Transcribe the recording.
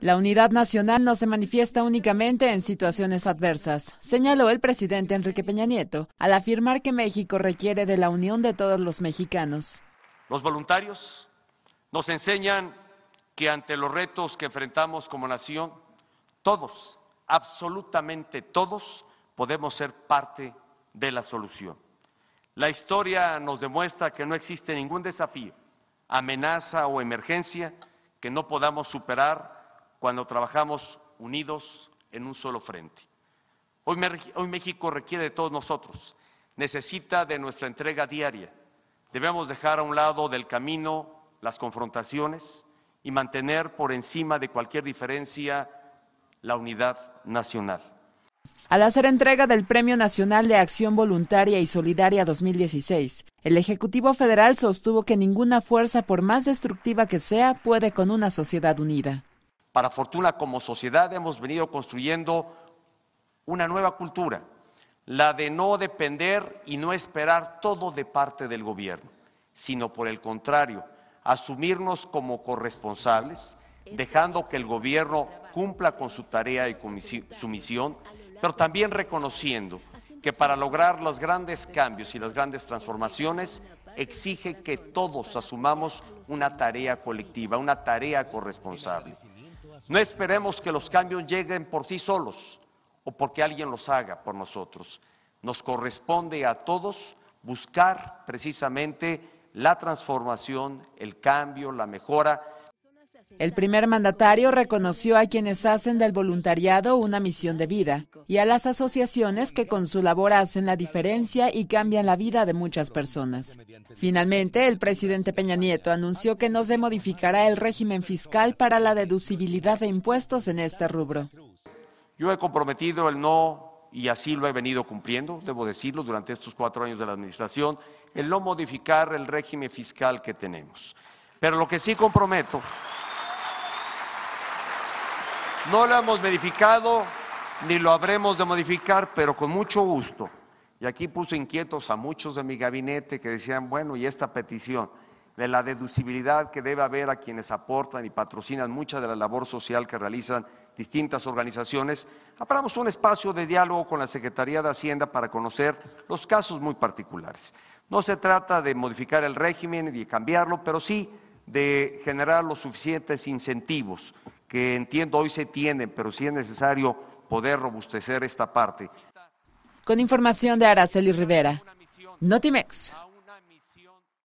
La unidad nacional no se manifiesta únicamente en situaciones adversas, señaló el presidente Enrique Peña Nieto, al afirmar que México requiere de la unión de todos los mexicanos. Los voluntarios nos enseñan que ante los retos que enfrentamos como nación, todos, absolutamente todos, podemos ser parte de la solución. La historia nos demuestra que no existe ningún desafío, amenaza o emergencia que no podamos superar cuando trabajamos unidos en un solo frente. Hoy, México requiere de todos nosotros, necesita de nuestra entrega diaria. Debemos dejar a un lado del camino las confrontaciones y mantener por encima de cualquier diferencia la unidad nacional. Al hacer entrega del Premio Nacional de Acción Voluntaria y Solidaria 2016, el Ejecutivo Federal sostuvo que ninguna fuerza, por más destructiva que sea, puede con una sociedad unida. Para fortuna, como sociedad hemos venido construyendo una nueva cultura, la de no depender y no esperar todo de parte del gobierno, sino por el contrario, asumirnos como corresponsables, dejando que el gobierno cumpla con su tarea y su misión pero también reconociendo que para lograr los grandes cambios y las grandes transformaciones exige que todos asumamos una tarea colectiva, una tarea corresponsable. No esperemos que los cambios lleguen por sí solos o porque alguien los haga por nosotros. Nos corresponde a todos buscar precisamente la transformación, el cambio, la mejora el primer mandatario reconoció a quienes hacen del voluntariado una misión de vida y a las asociaciones que con su labor hacen la diferencia y cambian la vida de muchas personas. Finalmente, el presidente Peña Nieto anunció que no se modificará el régimen fiscal para la deducibilidad de impuestos en este rubro. Yo he comprometido el no, y así lo he venido cumpliendo, debo decirlo, durante estos cuatro años de la administración, el no modificar el régimen fiscal que tenemos. Pero lo que sí comprometo no lo hemos verificado ni lo habremos de modificar, pero con mucho gusto. Y aquí puso inquietos a muchos de mi gabinete que decían, bueno, y esta petición de la deducibilidad que debe haber a quienes aportan y patrocinan mucha de la labor social que realizan distintas organizaciones, abramos un espacio de diálogo con la Secretaría de Hacienda para conocer los casos muy particulares. No se trata de modificar el régimen y cambiarlo, pero sí de generar los suficientes incentivos que entiendo hoy se tienen, pero sí es necesario poder robustecer esta parte. Con información de Araceli Rivera, Notimex.